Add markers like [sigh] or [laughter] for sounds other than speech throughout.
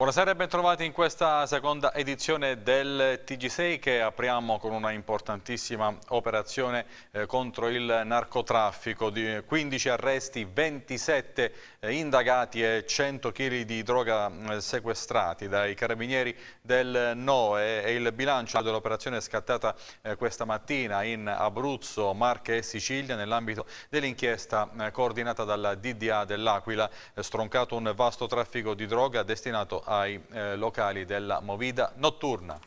Buonasera e bentrovati in questa seconda edizione del TG6 che apriamo con una importantissima operazione eh, contro il narcotraffico, di 15 arresti, 27 eh, indagati e 100 kg di droga eh, sequestrati dai carabinieri del NOE e il bilancio dell'operazione scattata eh, questa mattina in Abruzzo, Marche e Sicilia nell'ambito dell'inchiesta coordinata dalla DDA dell'Aquila, stroncato un vasto traffico di droga destinato ai locali della movida notturna.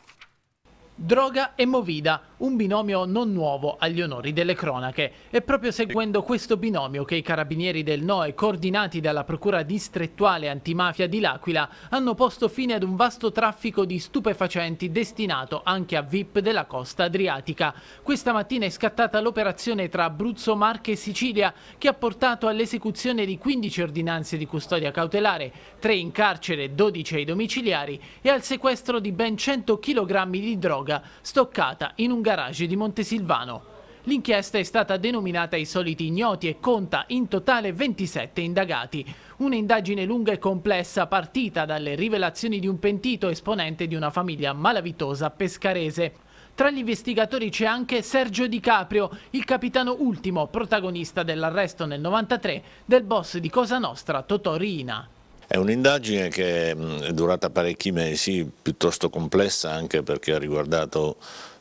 Droga e Movida, un binomio non nuovo agli onori delle cronache. È proprio seguendo questo binomio che i carabinieri del NOE, coordinati dalla Procura distrettuale antimafia di L'Aquila, hanno posto fine ad un vasto traffico di stupefacenti destinato anche a VIP della costa adriatica. Questa mattina è scattata l'operazione tra Abruzzo, Marche e Sicilia che ha portato all'esecuzione di 15 ordinanze di custodia cautelare, 3 in carcere, 12 ai domiciliari e al sequestro di ben 100 kg di droga droga stoccata in un garage di Montesilvano. L'inchiesta è stata denominata I soliti ignoti e conta in totale 27 indagati. Un'indagine lunga e complessa partita dalle rivelazioni di un pentito esponente di una famiglia malavitosa pescarese. Tra gli investigatori c'è anche Sergio Di Caprio, il capitano ultimo protagonista dell'arresto nel 93 del boss di Cosa Nostra Totò Riina. È un'indagine che è durata parecchi mesi, piuttosto complessa anche perché ha riguardato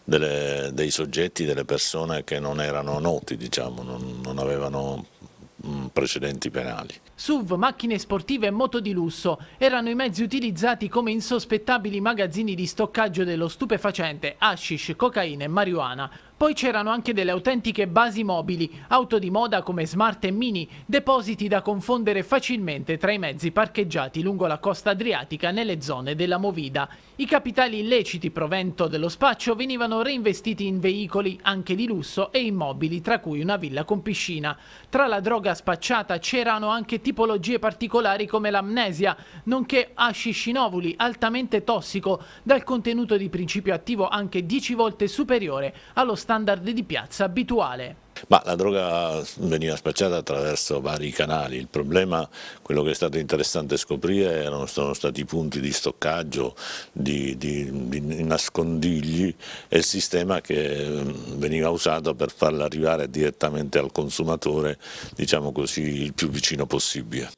delle, dei soggetti, delle persone che non erano noti, diciamo, non, non avevano precedenti penali. SUV, macchine sportive e moto di lusso erano i mezzi utilizzati come insospettabili magazzini di stoccaggio dello stupefacente, hashish, cocaina e marijuana. Poi c'erano anche delle autentiche basi mobili, auto di moda come Smart e Mini, depositi da confondere facilmente tra i mezzi parcheggiati lungo la costa adriatica nelle zone della Movida. I capitali illeciti provento dello spaccio venivano reinvestiti in veicoli anche di lusso e immobili, tra cui una villa con piscina. Tra la droga spacciata c'erano anche tipologie particolari come l'amnesia, nonché asciscinovuli altamente tossico, dal contenuto di principio attivo anche 10 volte superiore allo standard standard di piazza abituale. Ma la droga veniva spacciata attraverso vari canali, il problema, quello che è stato interessante scoprire, erano, sono stati i punti di stoccaggio, di, di, di, nascondigli e il sistema che mm, veniva usato per farla arrivare direttamente al consumatore, diciamo così, il più vicino possibile.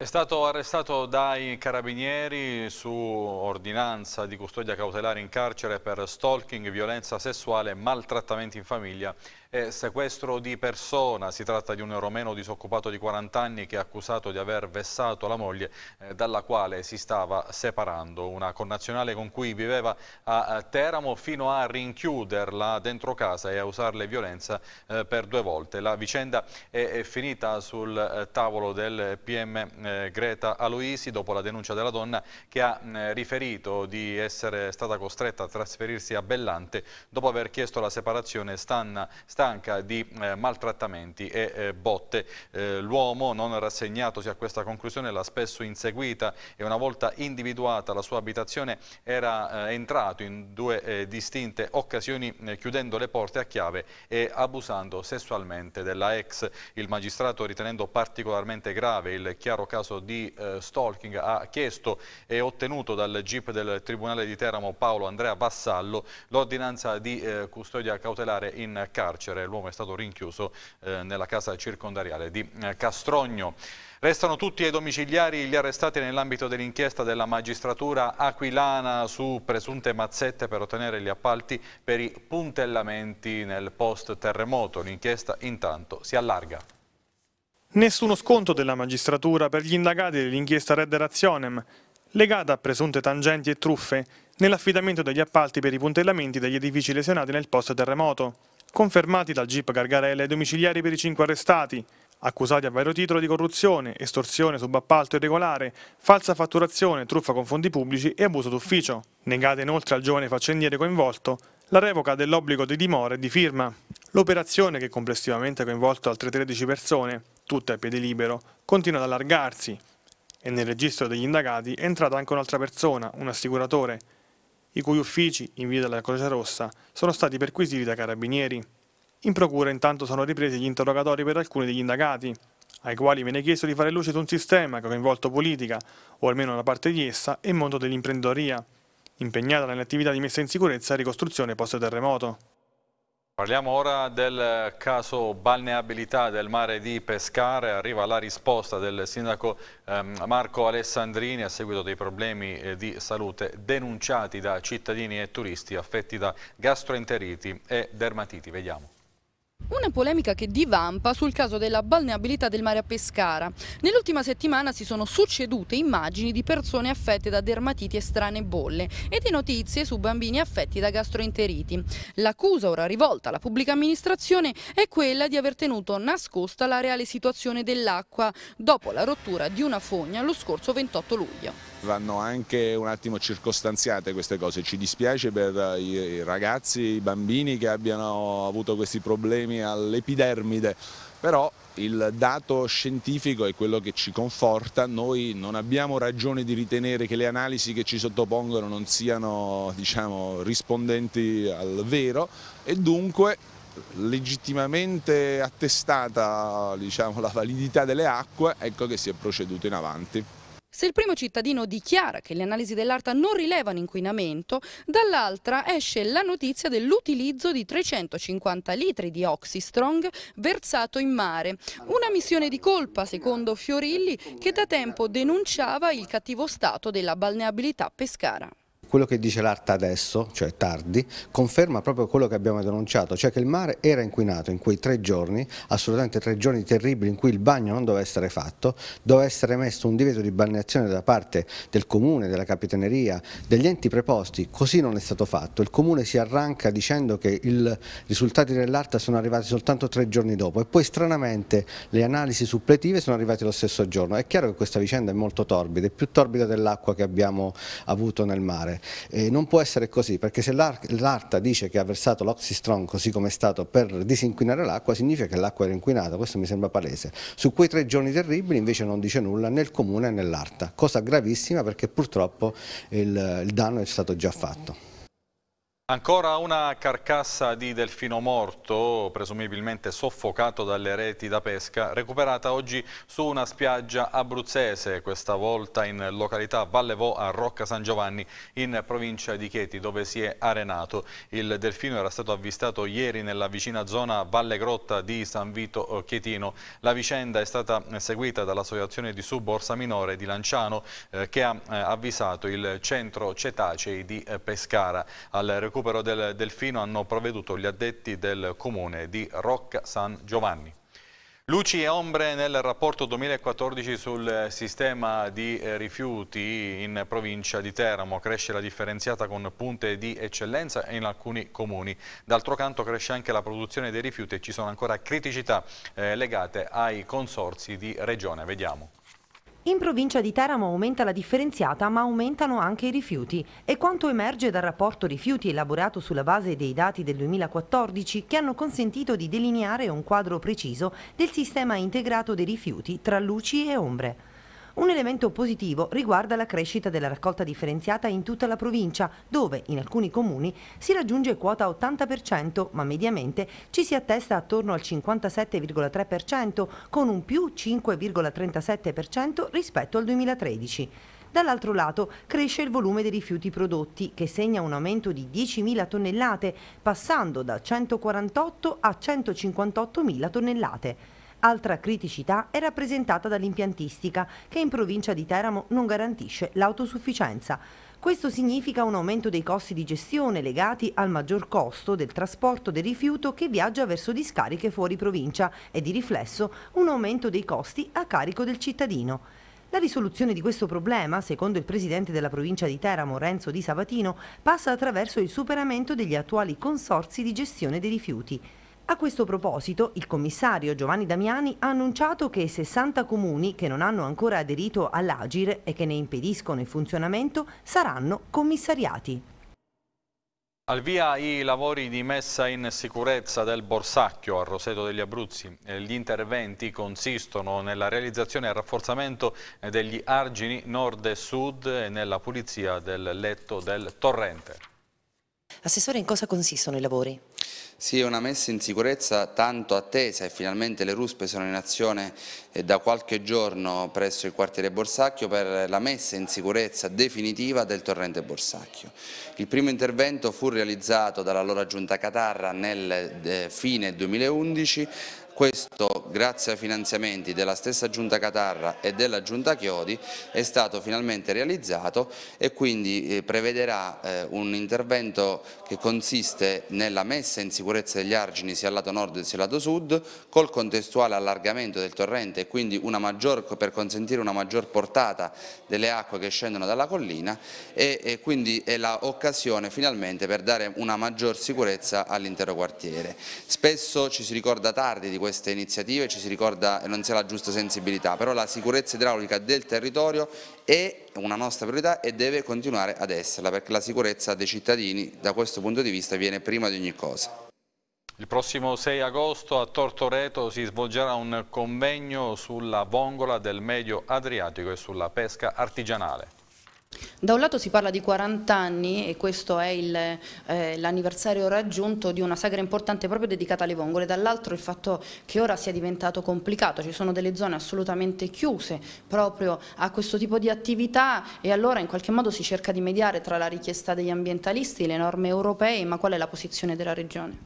È stato arrestato dai carabinieri su ordinanza di custodia cautelare in carcere per stalking, violenza sessuale, maltrattamenti in famiglia e sequestro di persona. Si tratta di un romeno disoccupato di 40 anni che è accusato di aver vessato la moglie eh, dalla quale si stava separando, una connazionale con cui viveva a Teramo fino a rinchiuderla dentro casa e a usarle violenza eh, per due volte. La vicenda è, finita sul eh, tavolo del PM eh, Greta Aloisi dopo la denuncia della donna che ha eh, riferito di essere stata costretta a trasferirsi a Bellante dopo aver chiesto la separazione stanna, stanca di eh, maltrattamenti e eh, botte. Eh, l'uomo non rassegnatosi a questa conclusione l'ha spesso inseguita e una volta individuata la sua abitazione era eh, entrato in due distinte occasioni chiudendo le porte a chiave e abusando sessualmente della ex. Il magistrato ritenendo particolarmente grave il chiaro caso caso di eh, stalking, ha chiesto e ottenuto dal GIP del Tribunale di Teramo Paolo Andrea Vassallo l'ordinanza di eh, custodia cautelare in carcere. L'uomo è stato rinchiuso eh, nella casa circondariale di eh, Castrogno. Restano tutti ai domiciliari gli arrestati nell'ambito dell'inchiesta della magistratura aquilana su presunte mazzette per ottenere gli appalti per i puntellamenti nel post terremoto. L'inchiesta intanto si allarga. Nessuno sconto della magistratura per gli indagati dell'inchiesta Red Razionem, legata a presunte tangenti e truffe nell'affidamento degli appalti per i puntellamenti degli edifici lesionati nel post-terremoto, confermati dal GIP Gargarella ai domiciliari per i cinque arrestati, accusati a vario titolo di corruzione, estorsione, subappalto irregolare, falsa fatturazione, truffa con fondi pubblici e abuso d'ufficio. Negata inoltre al giovane faccendiere coinvolto la revoca dell'obbligo di dimora e di firma. L'operazione, che complessivamente ha coinvolto altre 13 persone, tutta a piede libero, continua ad allargarsi e nel registro degli indagati è entrata anche un'altra persona, un assicuratore, i cui uffici, in via della Croce Rossa, sono stati perquisiti da carabinieri. In procura intanto sono ripresi gli interrogatori per alcuni degli indagati, ai quali viene chiesto di fare luce su un sistema che ha coinvolto politica, o almeno una parte di essa, e il mondo dell'imprenditoria, impegnata nelle attività di messa in sicurezza e ricostruzione post-terremoto. Parliamo ora del caso balneabilità del mare di Pescare, arriva la risposta del sindaco ehm, Marco Alessandrini a seguito dei problemi eh, di salute denunciati da cittadini e turisti affetti da gastroenteriti e dermatiti. Vediamo. Una polemica che divampa sul caso della balneabilità del mare a Pescara. Nell'ultima settimana si sono succedute immagini di persone affette da dermatiti e strane bolle e di notizie su bambini affetti da gastroenteriti. L'accusa ora rivolta alla pubblica amministrazione è quella di aver tenuto nascosta la reale situazione dell'acqua dopo la rottura di una fogna lo scorso 28 luglio. Vanno anche un attimo circostanziate queste cose, ci dispiace per i ragazzi, i bambini che abbiano avuto questi problemi all'epidermide, però il dato scientifico è quello che ci conforta, noi non abbiamo ragione di ritenere che le analisi che ci sottopongono non siano diciamo, rispondenti al vero e dunque legittimamente attestata diciamo, la validità delle acque, ecco che si è proceduto in avanti. Se il primo cittadino dichiara che le analisi dell'ARTA non rilevano inquinamento, dall'altra esce la notizia dell'utilizzo di 350 litri di Oxystrong versato in mare. Una missione di colpa, secondo Fiorilli, che da tempo denunciava il cattivo stato della balneabilità pescara quello che dice l'ARTA adesso, cioè tardi, conferma proprio quello che abbiamo denunciato, cioè che il mare era inquinato in quei tre giorni, assolutamente tre giorni terribili in cui il bagno non doveva essere fatto, doveva essere messo un divieto di balneazione da parte del comune, della capitaneria, degli enti preposti, così non è stato fatto. Il comune si arranca dicendo che i risultati dell'ARTA sono arrivati soltanto tre giorni dopo e poi stranamente le analisi suppletive sono arrivate lo stesso giorno. È chiaro che questa vicenda è molto torbida, è più torbida dell'acqua che abbiamo avuto nel mare essere. Eh, non può essere così, perché se l'ARTA dice che ha versato l'Oxystron così come è stato per disinquinare l'acqua, significa che l'acqua era inquinata, questo mi sembra palese. Su quei tre giorni terribili invece non dice nulla né il Comune né l'ARTA, cosa gravissima perché purtroppo il, il danno è stato già fatto. Ancora una carcassa di delfino morto, presumibilmente soffocato dalle reti da pesca, recuperata oggi su una spiaggia abruzzese, questa volta in località Vallevò a Rocca San Giovanni, in provincia di Chieti, dove si è arenato. Il delfino era stato avvistato ieri nella vicina zona Valle Grotta di San Vito eh, Chietino. La vicenda è stata seguita dall'associazione di suborsa minore di Lanciano, eh, che ha eh, avvisato il centro cetacei di eh, Pescara. Al recupero recupero del delfino hanno provveduto gli addetti del comune di Rocca San Giovanni. Luci e ombre nel rapporto 2014 sul sistema di eh, rifiuti in provincia di Teramo. Cresce la differenziata con punte di eccellenza in alcuni comuni. D'altro canto cresce anche la produzione dei rifiuti e ci sono ancora criticità eh, legate ai consorsi di regione. Vediamo. In provincia di Teramo aumenta la differenziata ma aumentano anche i rifiuti e quanto emerge dal rapporto rifiuti elaborato sulla base dei dati del 2014 che hanno consentito di delineare un quadro preciso del sistema integrato dei rifiuti tra luci e ombre. Un elemento positivo riguarda la crescita della raccolta differenziata in tutta la provincia, dove in alcuni comuni si raggiunge quota 80%, ma mediamente ci si attesta attorno al 57,3% con un più 5,37% rispetto al 2013. Dall'altro lato cresce il volume dei rifiuti prodotti che segna un aumento di 10.000 tonnellate passando da 148 a 158.000 tonnellate. Altra criticità è rappresentata dall'impiantistica, che in provincia di Teramo non garantisce l'autosufficienza. Questo significa un aumento dei costi di gestione legati al maggior costo del trasporto del rifiuto che viaggia verso discariche fuori provincia e di riflesso un aumento dei costi a carico del cittadino. La risoluzione di questo problema, secondo il presidente della provincia di Teramo, Renzo Di Sabatino, passa attraverso il superamento degli attuali consorsi di gestione dei rifiuti. A questo proposito, il commissario Giovanni Damiani ha annunciato che 60 comuni che non hanno ancora aderito all'Agir e che ne impediscono il funzionamento saranno commissariati. Al via i lavori di messa in sicurezza del Borsacchio a Roseto degli Abruzzi. Eh, gli interventi consistono nella realizzazione e rafforzamento degli argini nord e sud e nella pulizia del letto del torrente. Assessore, in cosa consistono i lavori? Sì, è una messa in sicurezza tanto attesa e finalmente le ruspe sono in azione eh, da qualche giorno presso il quartiere Borsacchio per la messa in sicurezza definitiva del torrente Borsacchio. Il primo intervento fu realizzato dall'allora giunta Catarra nel eh, fine 2011 questo, grazie ai finanziamenti della stessa Giunta Catarra e della Giunta Chiodi, è stato finalmente realizzato e quindi eh, prevederà eh, un intervento che consiste nella messa in sicurezza degli argini sia al lato nord sia al lato sud, col contestuale allargamento del torrente e quindi maggior, per consentire una maggior portata delle acque che scendono dalla collina e, e quindi è l'occasione finalmente per dare una maggior sicurezza all'intero quartiere. Spesso ci si ricorda tardi di questo queste iniziative, ci si ricorda e non sia la giusta sensibilità, però la sicurezza idraulica del territorio è una nostra priorità e deve continuare ad esserla, perché la sicurezza dei cittadini da questo punto di vista viene prima di ogni cosa. Il prossimo 6 agosto a Tortoreto si svolgerà un convegno sulla vongola del medio Adriatico e sulla pesca artigianale. Da un lato si parla di 40 anni e questo è eh, l'anniversario eh, raggiunto di una sagra importante proprio dedicata alle vongole, dall'altro il fatto che ora sia diventato complicato, ci sono delle zone assolutamente chiuse proprio a questo tipo di attività e allora in qualche modo si cerca di mediare tra la richiesta degli ambientalisti, le norme europee, ma qual è la posizione della Regione?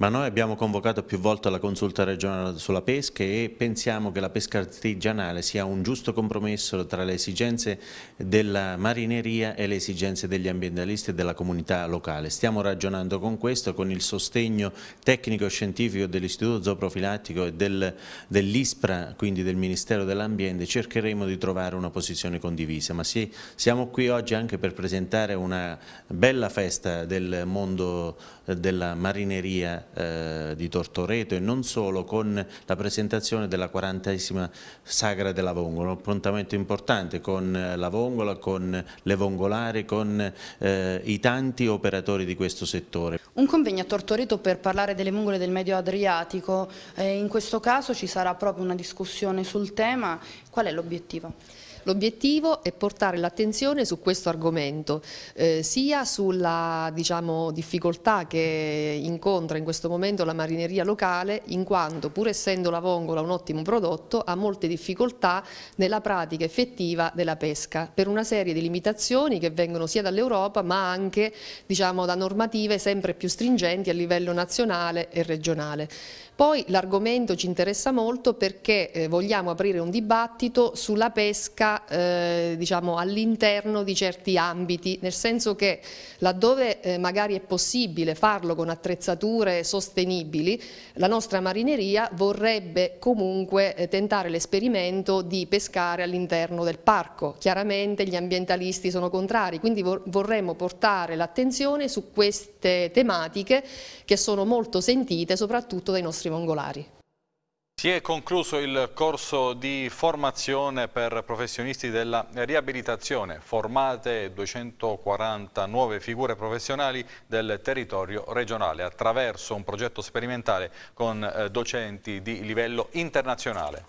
ma noi abbiamo convocato più volte la consulta regionale sulla pesca e pensiamo che la pesca artigianale sia un giusto compromesso tra le esigenze della marineria e le esigenze degli ambientalisti e della comunità locale. Stiamo ragionando con questo, con il sostegno tecnico e scientifico dell'Istituto Zooprofilattico e del, dell'ISPRA, quindi del Ministero dell'Ambiente, cercheremo di trovare una posizione condivisa, ma sì, siamo qui oggi anche per presentare una bella festa del mondo eh, della marineria eh, di Tortoreto e non solo con la presentazione della 40 Sagra della Vongola, un appuntamento importante con eh, la Vongola, con le vongolari, con eh, i tanti operatori di questo settore. Un convegno a Tortoreto per parlare delle vongole del Medio Adriatico, eh, in questo caso ci sarà proprio una discussione sul tema, qual è l'obiettivo? L'obiettivo è portare l'attenzione su questo argomento, eh, sia sulla diciamo, difficoltà che incontra in questo momento la marineria locale, in quanto pur essendo la vongola un ottimo prodotto, ha molte difficoltà nella pratica effettiva della pesca, per una serie di limitazioni che vengono sia dall'Europa ma anche diciamo, da normative sempre più stringenti a livello nazionale e regionale. Poi l'argomento ci interessa molto perché eh, vogliamo aprire un dibattito sulla pesca eh, diciamo, all'interno di certi ambiti, nel senso che laddove eh, magari è possibile farlo con attrezzature sostenibili, la nostra marineria vorrebbe comunque eh, tentare l'esperimento di pescare all'interno del parco. Chiaramente gli ambientalisti sono contrari, quindi vor vorremmo portare l'attenzione su queste tematiche che sono molto sentite soprattutto dai nostri mongolari. Si è concluso il corso di formazione per professionisti della riabilitazione, formate 240 nuove figure professionali del territorio regionale attraverso un progetto sperimentale con eh, docenti di livello internazionale.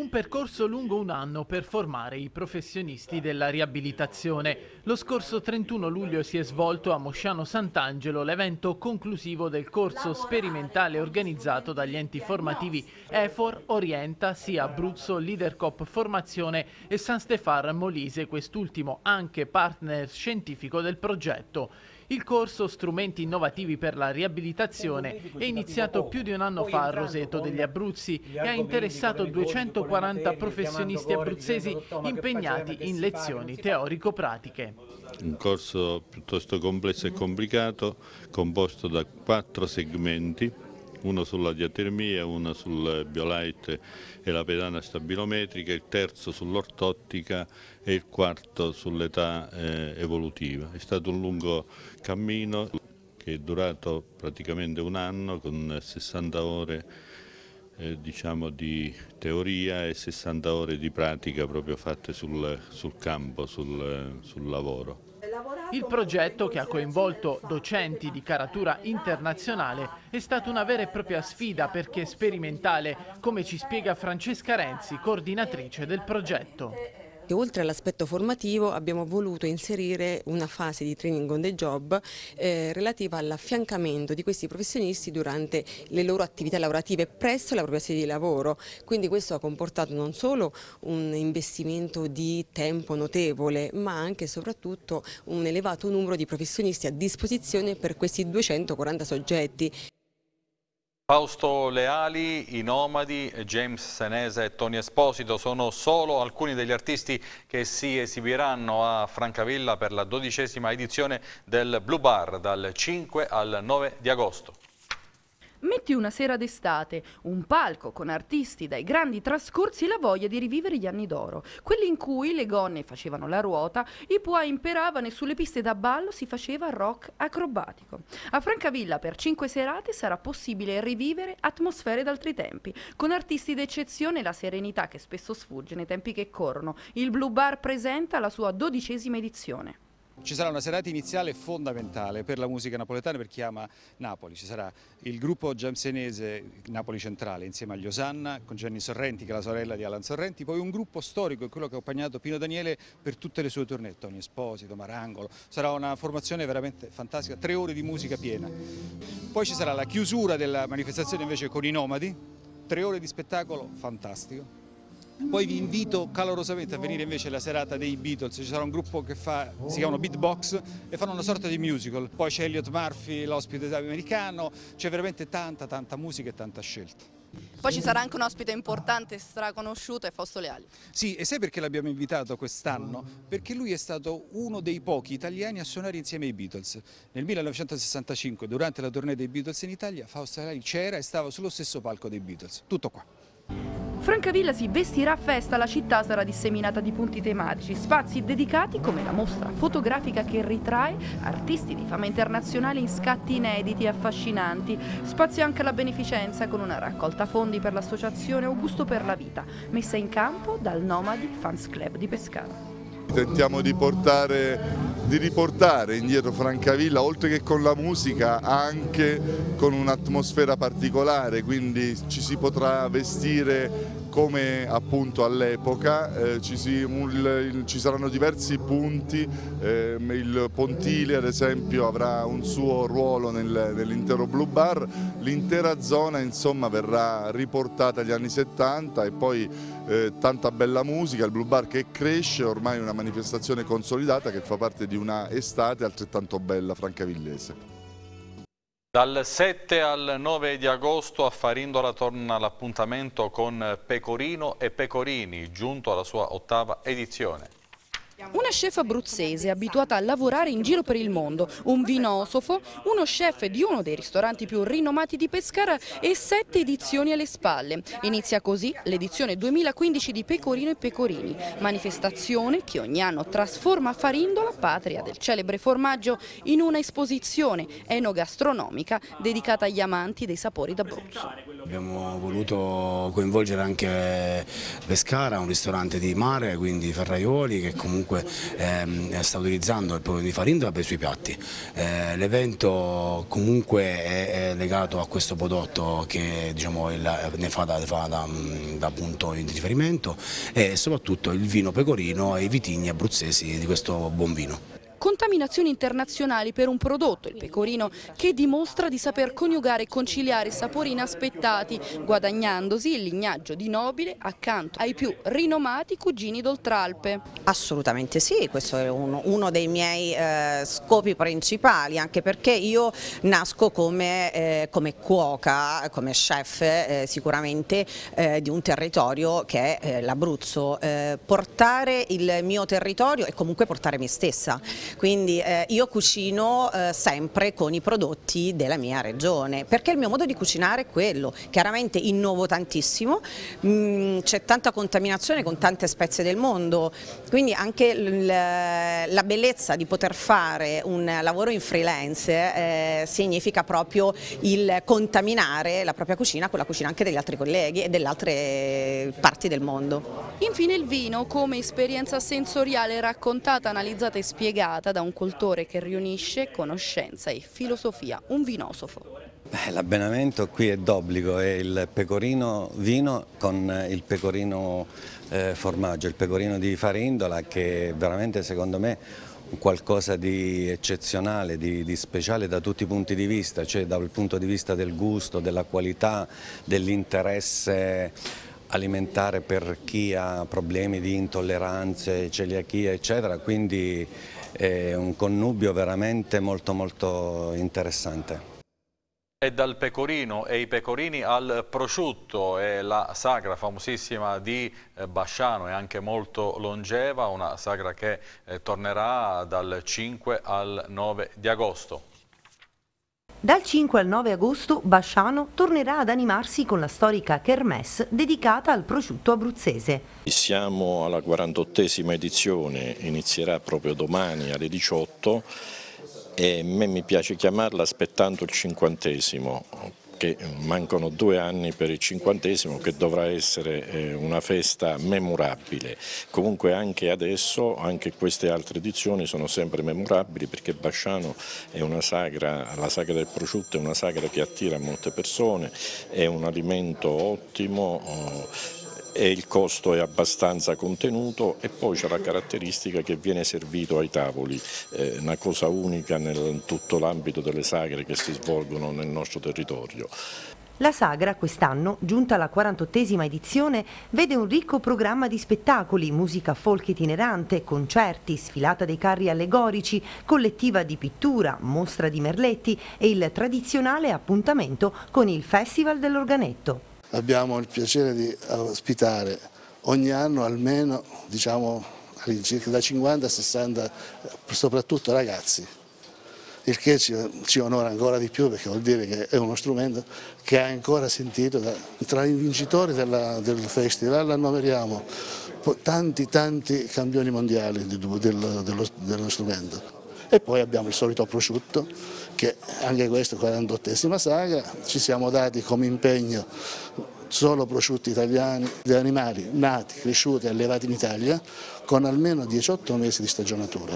Un percorso lungo un anno per formare i professionisti della riabilitazione. Lo scorso 31 luglio si è svolto a Mosciano Sant'Angelo l'evento conclusivo del corso sperimentale organizzato dagli enti formativi EFOR, Orienta, SIA Abruzzo, Leadercop Formazione e San Stefan Molise, quest'ultimo anche partner scientifico del progetto. Il corso Strumenti innovativi per la riabilitazione è iniziato più di un anno fa a Roseto degli Abruzzi e ha interessato 240 140 professionisti abruzzesi impegnati in lezioni teorico-pratiche. Un corso piuttosto complesso e complicato, composto da quattro segmenti, uno sulla diatermia, uno sul biolite e la pedana stabilometrica, il terzo sull'ortottica e il quarto sull'età eh, evolutiva. È stato un lungo cammino che è durato praticamente un anno con 60 ore eh, diciamo di teoria e 60 ore di pratica proprio fatte sul, sul campo, sul, sul lavoro. Il progetto, che ha coinvolto docenti di caratura internazionale, è stata una vera e propria sfida perché sperimentale, come ci spiega Francesca Renzi, coordinatrice del progetto. E oltre all'aspetto formativo abbiamo voluto inserire una fase di training on the job eh, relativa all'affiancamento di questi professionisti durante le loro attività lavorative presso la propria sede di lavoro. Quindi questo ha comportato non solo un investimento di tempo notevole ma anche e soprattutto un elevato numero di professionisti a disposizione per questi 240 soggetti. Fausto Leali, I Nomadi, James Senese e Tony Esposito sono solo alcuni degli artisti che si esibiranno a Francavilla per la dodicesima edizione del Blue Bar dal 5 al 9 di agosto. Metti una sera d'estate, un palco con artisti dai grandi trascorsi e la voglia di rivivere gli anni d'oro, quelli in cui le gonne facevano la ruota, i pois imperavano e sulle piste da ballo si faceva rock acrobatico. A Francavilla per cinque serate sarà possibile rivivere atmosfere d'altri tempi, con artisti d'eccezione e la serenità che spesso sfugge nei tempi che corrono. Il Blue Bar presenta la sua dodicesima edizione. Ci sarà una serata iniziale fondamentale per la musica napoletana, per chi ama Napoli. Ci sarà il gruppo giamsenese Napoli Centrale insieme agli Osanna, con Gianni Sorrenti, che è la sorella di Alan Sorrenti, poi un gruppo storico, quello che ha accompagnato Pino Daniele per tutte le sue tournée, Tony Esposito, Marangolo. Sarà una formazione veramente fantastica, tre ore di musica piena. Poi ci sarà la chiusura della manifestazione invece con i Nomadi, tre ore di spettacolo fantastico. Poi vi invito calorosamente a venire invece alla serata dei Beatles, ci sarà un gruppo che fa, si chiamano Beatbox e fanno una sorta di musical. Poi c'è Elliot Murphy, l'ospite americano, c'è veramente tanta tanta musica e tanta scelta. Poi ci sarà anche un ospite importante, straconosciuto, è Fausto Leali. Sì, e sai perché l'abbiamo invitato quest'anno? Perché lui è stato uno dei pochi italiani a suonare insieme ai Beatles. Nel 1965, durante la tournée dei Beatles in Italia, Fausto Leali c'era e stava sullo stesso palco dei Beatles. Tutto qua. Francavilla si vestirà a festa, la città sarà disseminata di punti tematici, spazi dedicati come la mostra fotografica che ritrae artisti di fama internazionale in scatti inediti e affascinanti, spazio anche alla beneficenza con una raccolta fondi per l'associazione Augusto per la Vita, messa in campo dal Nomadi Fans Club di Pescara. Tentiamo di, portare, di riportare indietro Francavilla, oltre che con la musica, anche con un'atmosfera particolare, quindi ci si potrà vestire come appunto all'epoca eh, ci, ci, saranno diversi punti, eh, il Pontile ad esempio avrà un suo ruolo nel, nell'intero Blue Bar, l'intera zona insomma verrà riportata agli anni 70 e poi eh, tanta bella musica, il Blue Bar che cresce, ormai è una manifestazione consolidata che fa parte di una estate altrettanto bella francavillese. Dal 7 al 9 di agosto a Farindola torna l'appuntamento con Pecorino e Pecorini, giunto alla sua ottava edizione. Una chef abruzzese abituata a lavorare in giro per il mondo, un vinosofo, uno chef di uno dei ristoranti più rinomati di Pescara e sette edizioni alle spalle. Inizia così l'edizione 2015 di Pecorino e Pecorini, manifestazione che ogni anno trasforma Farindo, la patria del celebre formaggio, in una esposizione enogastronomica dedicata agli amanti dei sapori d'Abruzzo. Abbiamo voluto coinvolgere anche Pescara, un ristorante di mare, quindi Ferraioli, che comunque comunque ehm, sta utilizzando il problema di Farindra per i suoi piatti. Eh, L'evento comunque è, è, legato a questo prodotto che diciamo, il, ne fa, da, fa da, mm, da, punto di riferimento e soprattutto il vino pecorino e i vitigni abruzzesi di questo buon vino. Contaminazioni internazionali per un prodotto, il pecorino, che dimostra di saper coniugare e conciliare sapori inaspettati, guadagnandosi il lignaggio di nobile accanto ai più rinomati cugini d'Oltralpe. Assolutamente sì, questo è uno, uno dei miei eh, scopi principali, anche perché io nasco come, eh, come cuoca, come chef eh, sicuramente eh, di un territorio che è eh, l'Abruzzo. Eh, portare il mio territorio e comunque portare me stessa. Quindi eh, io cucino eh, sempre con i prodotti della mia regione, perché il mio modo di cucinare è quello. Chiaramente innovo tantissimo, mm, c'è tanta contaminazione con tante spezie del mondo, quindi anche la bellezza di poter fare un lavoro in freelance eh, significa proprio il contaminare la propria cucina con la cucina anche degli altri colleghi e delle altre parti del mondo. Infine il vino come esperienza sensoriale raccontata, analizzata e spiegata curata da un cultore che riunisce conoscenza e filosofia, un vinosofo. L'abbenamento qui è d'obbligo, è il pecorino vino con eh, il pecorino eh, formaggio, il pecorino di farindola che è veramente secondo me qualcosa di eccezionale, di, di, speciale da tutti i punti di vista, cioè dal punto di vista del gusto, della qualità, dell'interesse alimentare per chi ha problemi di intolleranze, celiachia eccetera, quindi è un connubio veramente molto molto interessante. E dal pecorino e i pecorini al prosciutto è la sagra famosissima di eh, Basciano è anche molto longeva, una sagra che eh, tornerà dal 5 al 9 di agosto. Dal 5 al 9 agosto Basciano tornerà ad animarsi con la storica Kermesse dedicata al prosciutto abruzzese. Siamo alla 48esima edizione, inizierà proprio domani alle 18 e a me mi piace chiamarla aspettando il cinquantesimo che mancano due anni per il cinquantesimo che dovrà essere eh, una festa memorabile. Comunque anche adesso, anche queste altre edizioni sono sempre memorabili perché Basciano è una sagra, la sagra del prosciutto è una sagra che attira molte persone, è un alimento ottimo oh, e il costo è abbastanza contenuto e poi c'è la caratteristica che viene servito ai tavoli, eh, una cosa unica nel tutto l'ambito delle sagre che si svolgono nel nostro territorio. La sagra quest'anno, giunta alla 48esima edizione, vede un ricco programma di spettacoli, musica folk itinerante, concerti, sfilata dei carri allegorici, collettiva di pittura, mostra di merletti e il tradizionale appuntamento con il Festival dell'Organetto abbiamo il piacere di ospitare ogni anno almeno diciamo, da 50 a 60 soprattutto ragazzi il che ci, ci, onora ancora di più perché vuol dire che è uno strumento che ha ancora sentito da, tra i vincitori della, del festival annoveriamo tanti tanti campioni mondiali di, del, dello, dello strumento e poi abbiamo il solito prosciutto che anche questo è 48esima saga, ci siamo dati come impegno solo prosciutti italiani di animali nati, cresciuti e allevati in Italia con almeno 18 mesi di stagionatura.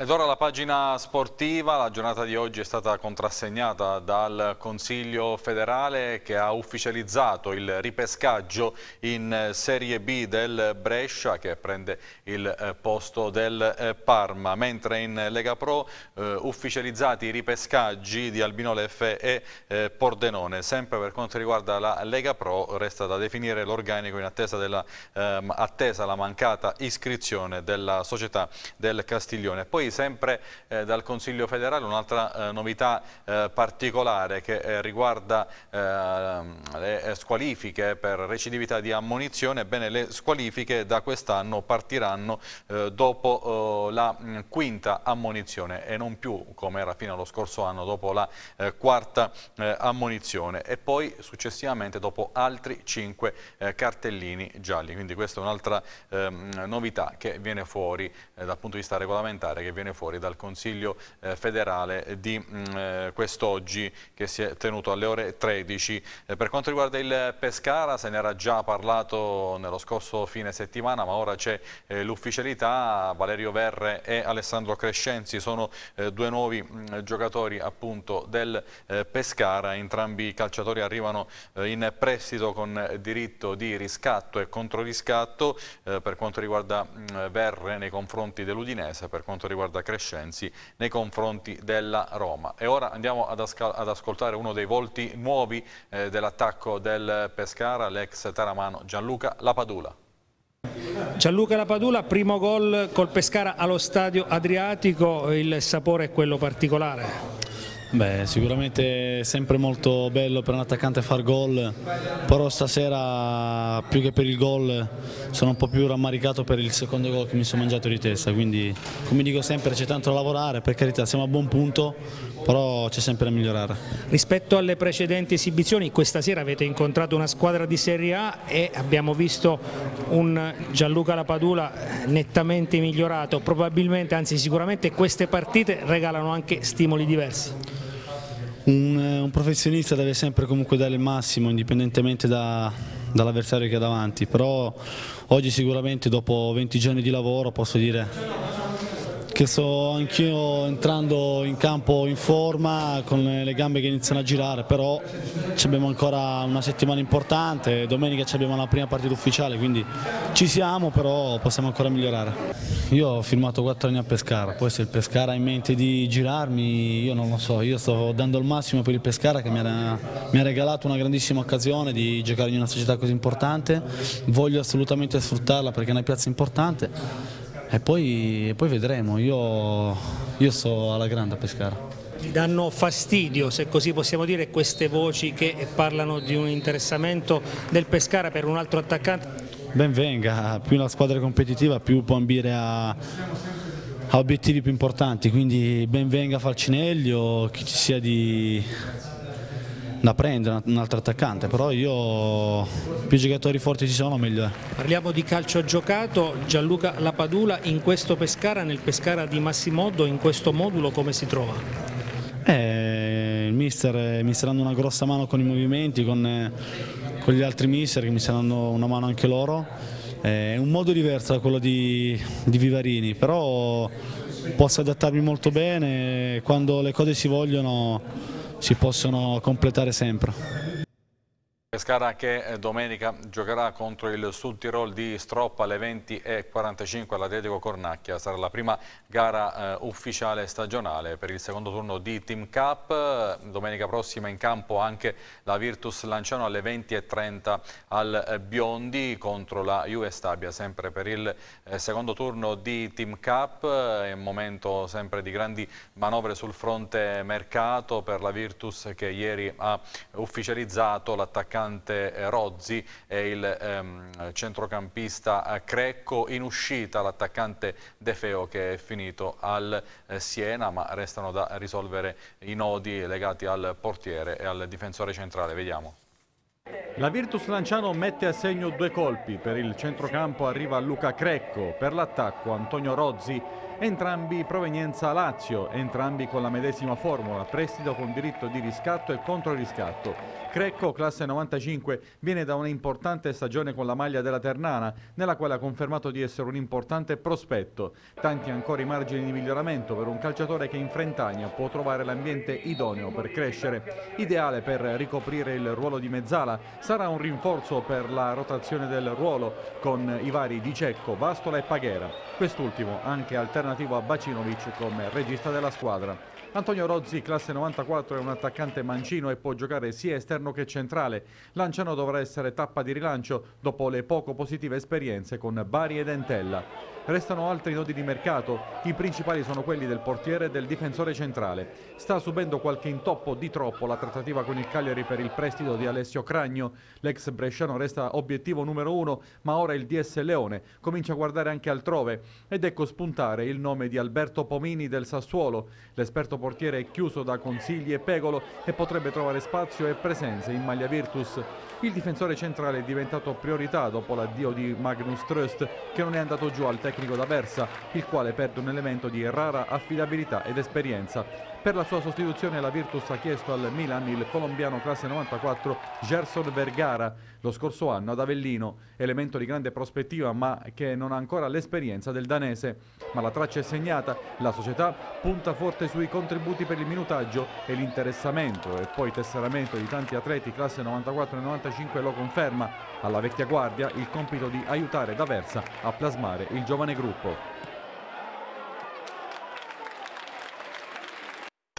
Ed ora la pagina sportiva, la giornata di oggi è stata contrassegnata dal Consiglio federale che ha ufficializzato il ripescaggio in Serie B del Brescia che prende il eh, posto del eh, Parma, mentre in Lega Pro eh, ufficializzati i ripescaggi di Albino Leffe e eh, Pordenone. Sempre per quanto riguarda la Lega Pro resta da definire l'organico in attesa della eh, attesa la mancata iscrizione della società del Castiglione. Poi sempre eh, dal Consiglio federale un'altra eh, novità eh, particolare che eh, riguarda eh, le eh, squalifiche per recidività di ammunizione ebbene le squalifiche da quest'anno partiranno dopo la mm, quinta ammunizione e non più come era fino allo scorso anno dopo la quarta ammunizione e poi successivamente dopo altri cinque cartellini gialli, quindi questa è un'altra ehm, novità che viene fuori dal punto di vista regolamentare che viene viene fuori dal Consiglio eh, federale di mh, mm, eh, quest'oggi che si è tenuto alle ore 13. Eh, per quanto riguarda il Pescara se ne era già parlato nello scorso fine settimana ma ora c'è eh, l'ufficialità, Valerio Verre e Alessandro Crescenzi sono eh, due nuovi mh, mm, giocatori appunto del eh, Pescara, entrambi i calciatori arrivano in prestito con diritto di riscatto e controriscatto per quanto riguarda mh, mm, Verre nei confronti dell'Udinese, per quanto riguarda Guarda Crescenzi nei confronti della Roma. E ora andiamo ad, ad ascoltare uno dei volti nuovi eh, dell'attacco del Pescara, l'ex Taramano Gianluca Lapadula. Gianluca Lapadula, primo gol col Pescara allo stadio Adriatico, il sapore è quello particolare. Beh, sicuramente è sempre molto bello per un attaccante far gol, però stasera più che per il gol sono un po' più rammaricato per il secondo gol che mi sono mangiato di testa, quindi come dico sempre c'è tanto da lavorare, per carità siamo a buon punto, però c'è sempre da migliorare. Rispetto alle precedenti esibizioni, questa sera avete incontrato una squadra di Serie A e abbiamo visto un Gianluca Lapadula eh, nettamente migliorato, probabilmente, anzi sicuramente queste partite regalano anche stimoli diversi. Un, eh, un, professionista deve sempre comunque dare il massimo indipendentemente da, dall'avversario che ha davanti, però oggi sicuramente dopo 20 giorni di lavoro posso dire che sto anch'io entrando in campo in forma con le gambe che iniziano a girare, però abbiamo ancora una settimana importante, domenica abbiamo la prima partita ufficiale, quindi ci siamo, però possiamo ancora migliorare. Io ho firmato 4 anni a Pescara, poi se il Pescara ha in mente di girarmi, io non lo so, io sto dando il massimo per il Pescara che mi ha, mi ha regalato una grandissima occasione di giocare in una società così importante, voglio assolutamente sfruttarla perché è una piazza importante e poi, poi vedremo, io, io sto alla grande a Pescara. Ti danno fastidio, se così possiamo dire, queste voci che parlano di un interessamento del Pescara per un altro attaccante? Ben venga, più la squadra è competitiva più può ambire a, a obiettivi più importanti, quindi ben venga Falcinelli o chi ci sia di, da prendere, un altro attaccante, però io più giocatori forti ci sono meglio è. Parliamo di calcio giocato, Gianluca Lapadula in questo Pescara, nel Pescara di Massimoddo, in questo modulo come si trova? Eh, il mister mi sta dando una grossa mano con i movimenti, con, eh, con gli altri mister che mi stanno dando una mano anche loro, eh, è un modo diverso da quello di, di Vivarini, però posso adattarmi molto bene, quando le cose si vogliono si possono completare sempre. Pescara che eh, domenica giocherà contro il Sud Tirol di Stroppa alle 20.45 all'Atletico Cornacchia. Sarà la prima gara eh, ufficiale stagionale per il secondo turno di Team Cup. Domenica prossima in campo anche la Virtus Lanciano alle 20.30 al eh, Biondi contro la US Stabia, sempre per il eh, secondo turno di Team Cup. È un momento sempre di grandi manovre sul fronte mercato per la Virtus che ieri ha ufficializzato l'attaccante Dante eh, Rozzi e il ehm, centrocampista eh, Crecco in uscita l'attaccante De Feo che è finito al eh, Siena ma restano da risolvere i nodi legati al portiere e al difensore centrale, vediamo. La Virtus Lanciano mette a segno due colpi, per il centrocampo arriva Luca Crecco, per l'attacco Antonio Rozzi entrambi provenienza Lazio, entrambi con la medesima formula, prestito con diritto di riscatto e controriscatto. Crecco, classe 95, viene da un'importante stagione con la maglia della Ternana, nella quale ha confermato di essere un importante prospetto. Tanti ancora i margini di miglioramento per un calciatore che in Frentagna può trovare l'ambiente idoneo per crescere. Ideale per ricoprire il ruolo di mezzala, sarà un rinforzo per la rotazione del ruolo con i vari Di Cecco, Vastola e Paghera. Quest'ultimo anche alternativo alternativo a Bacinovic come regista della squadra. Antonio Rozzi, classe 94, è un attaccante mancino e può giocare sia esterno che centrale. Lanciano dovrà essere tappa di rilancio dopo le poco positive esperienze con Bari e Dentella. Restano altri nodi di mercato, i principali sono quelli del portiere e del difensore centrale. Sta subendo qualche intoppo di troppo la trattativa con il Cagliari per il prestito di Alessio Cragno. L'ex bresciano resta obiettivo numero uno, ma ora il DS Leone comincia a guardare anche altrove ed ecco spuntare il nome di Alberto Pomini del Sassuolo. L'esperto portiere è chiuso da Consigli e Pegolo e potrebbe trovare spazio e presenze in maglia Virtus. Il difensore centrale è diventato priorità dopo l'addio di Magnus Tröst che non è andato giù al tecnico tecnico da Versa, il quale perde un elemento di rara affidabilità ed esperienza. Per la sua sostituzione la Virtus ha chiesto al Milan il colombiano classe 94 Gerson Vergara, lo scorso anno ad Avellino, elemento di grande prospettiva ma che non ha ancora l'esperienza del danese. Ma la traccia è segnata, la società punta forte sui contributi per il minutaggio e l'interessamento e poi tesseramento di tanti atleti classe 94 e 95 lo conferma. Alla vecchia guardia il compito di aiutare D'Aversa a plasmare il giovane gruppo.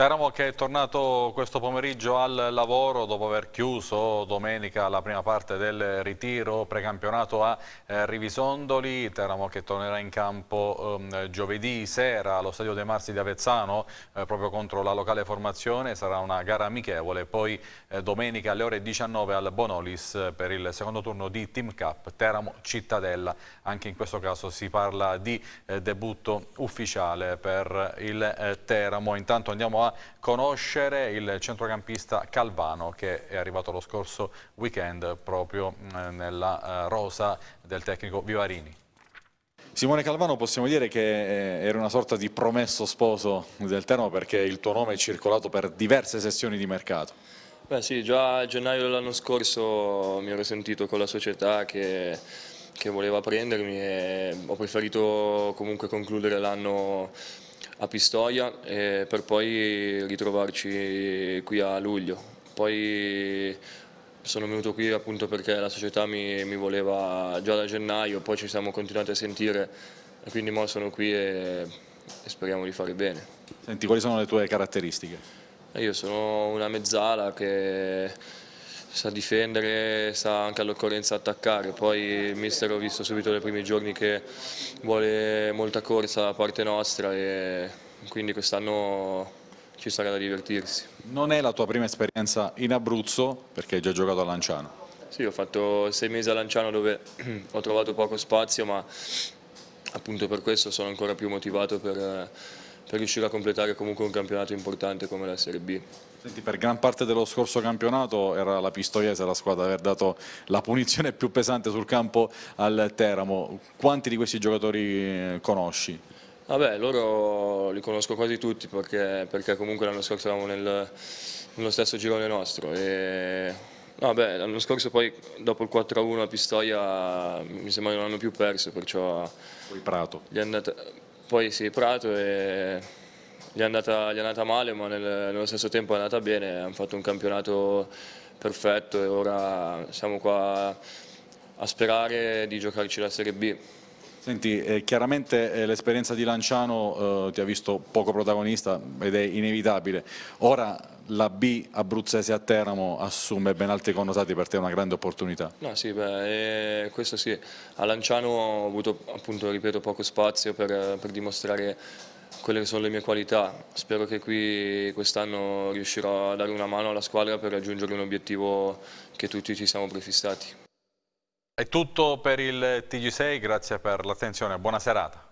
Teramo che è tornato questo pomeriggio al lavoro dopo aver chiuso domenica la prima parte del ritiro precampionato a eh, Rivisondoli. Teramo che tornerà in campo eh, giovedì sera allo Stadio De Marsi di Avezzano eh, proprio contro la locale formazione. Sarà una gara amichevole. Poi eh, domenica alle ore 19 al Bonolis eh, per il secondo turno di Team Cup Teramo Cittadella. Anche in questo caso si parla di eh, debutto ufficiale per il Teramo. Intanto andiamo a conoscere il centrocampista Calvano che è arrivato lo scorso weekend proprio mm, nella eh, rosa del tecnico Vivarini. Simone Calvano possiamo dire che eh, era una sorta di promesso sposo del Teramo perché il tuo nome è circolato per diverse sessioni di mercato. Beh sì, già a gennaio dell'anno scorso mi ero sentito con la società che, che voleva prendermi e ho preferito comunque concludere l'anno a Pistoia eh, per poi ritrovarci qui a luglio. Poi sono venuto qui appunto perché la società mi, mi voleva già da gennaio, poi ci siamo continuati a sentire, e quindi ora sono qui e, e speriamo di fare bene. Senti, quali sono le tue caratteristiche? Eh, io sono una mezzala che sa difendere, sa anche all'occorrenza attaccare, poi il mister ho visto subito nei primi giorni che vuole molta corsa da parte nostra e quindi quest'anno ci sarà da divertirsi. Non è la tua prima esperienza in Abruzzo perché hai già giocato a Lanciano? Sì, ho fatto sei mesi a Lanciano dove [clears throat] ho trovato poco spazio, ma appunto per questo sono ancora più motivato per, per riuscire a completare comunque un campionato importante come la Serie B. Senti, per gran parte dello scorso campionato era la Pistoiese la squadra ad aver dato la punizione più pesante sul campo al Teramo. Quanti di questi giocatori eh, conosci? Vabbè, loro li conosco quasi tutti perché, perché comunque l'anno scorso eravamo nel, nello stesso girone nostro. E... No, l'anno scorso poi dopo il 4-1 a Pistoia mi sembra che non hanno più perso, perciò... Poi Prato. Andata... Poi sì, Prato e gli è andata, gli è andata male ma nel, nello stesso tempo è andata bene, hanno fatto un campionato perfetto e ora siamo qua a sperare di giocarci la Serie B. Senti, eh, chiaramente eh, l'esperienza di Lanciano eh, ti ha visto poco protagonista ed è inevitabile. Ora la B abruzzese a Teramo assume ben altri connotati per te, è una grande opportunità. No, sì, beh, eh, questo sì. A Lanciano ho avuto appunto, ripeto, poco spazio per, per dimostrare quelle che sono le mie qualità. Spero che qui quest'anno riuscirò a dare una mano alla squadra per raggiungere un obiettivo che tutti ci siamo prefissati. È tutto per il TG6, grazie per l'attenzione, buona serata.